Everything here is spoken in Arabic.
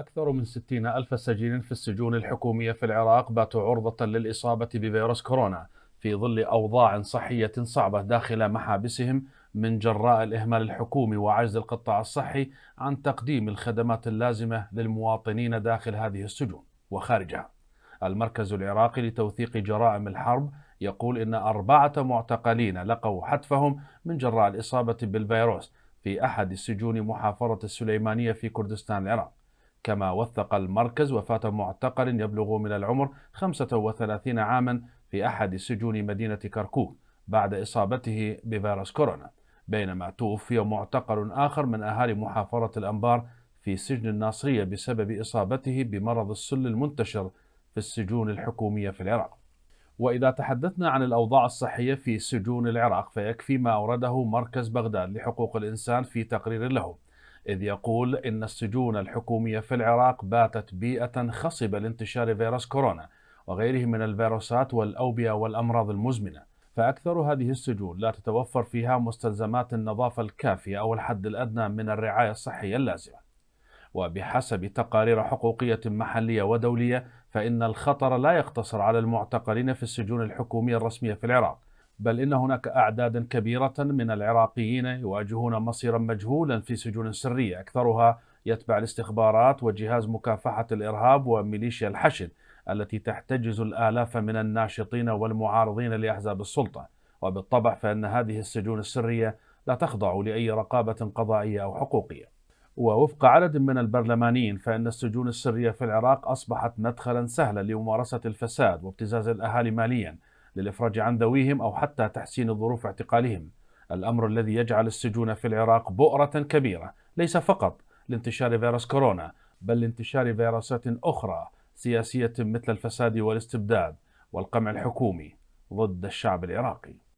أكثر من 60 ألف سجين في السجون الحكومية في العراق باتوا عرضة للإصابة بفيروس كورونا في ظل أوضاع صحية صعبة داخل محابسهم من جراء الإهمال الحكومي وعجز القطاع الصحي عن تقديم الخدمات اللازمة للمواطنين داخل هذه السجون وخارجها المركز العراقي لتوثيق جرائم الحرب يقول إن أربعة معتقلين لقوا حتفهم من جراء الإصابة بالفيروس في أحد سجون محافظة السليمانية في كردستان العراق كما وثق المركز وفاة معتقل يبلغ من العمر 35 عاما في أحد سجون مدينة كركوك بعد إصابته بفيروس كورونا بينما توفي معتقل آخر من أهالي محافظة الأنبار في سجن الناصرية بسبب إصابته بمرض السل المنتشر في السجون الحكومية في العراق وإذا تحدثنا عن الأوضاع الصحية في سجون العراق فيكفي ما أورده مركز بغداد لحقوق الإنسان في تقرير له إذ يقول إن السجون الحكومية في العراق باتت بيئة خصبة لانتشار فيروس كورونا وغيره من الفيروسات والأوبئة والأمراض المزمنة فأكثر هذه السجون لا تتوفر فيها مستلزمات النظافة الكافية أو الحد الأدنى من الرعاية الصحية اللازمة وبحسب تقارير حقوقية محلية ودولية فإن الخطر لا يقتصر على المعتقلين في السجون الحكومية الرسمية في العراق بل إن هناك أعدادا كبيرة من العراقيين يواجهون مصيرا مجهولا في سجون سرية أكثرها يتبع الاستخبارات وجهاز مكافحة الإرهاب وميليشيا الحشد التي تحتجز الآلاف من الناشطين والمعارضين لأحزاب السلطة وبالطبع فإن هذه السجون السرية لا تخضع لأي رقابة قضائية أو حقوقية ووفق عدد من البرلمانيين فإن السجون السرية في العراق أصبحت مدخلا سهلا لممارسة الفساد وابتزاز الأهالي ماليا للإفراج عن ذويهم أو حتى تحسين ظروف اعتقالهم الأمر الذي يجعل السجون في العراق بؤرة كبيرة ليس فقط لانتشار فيروس كورونا بل لانتشار فيروسات أخرى سياسية مثل الفساد والاستبداد والقمع الحكومي ضد الشعب العراقي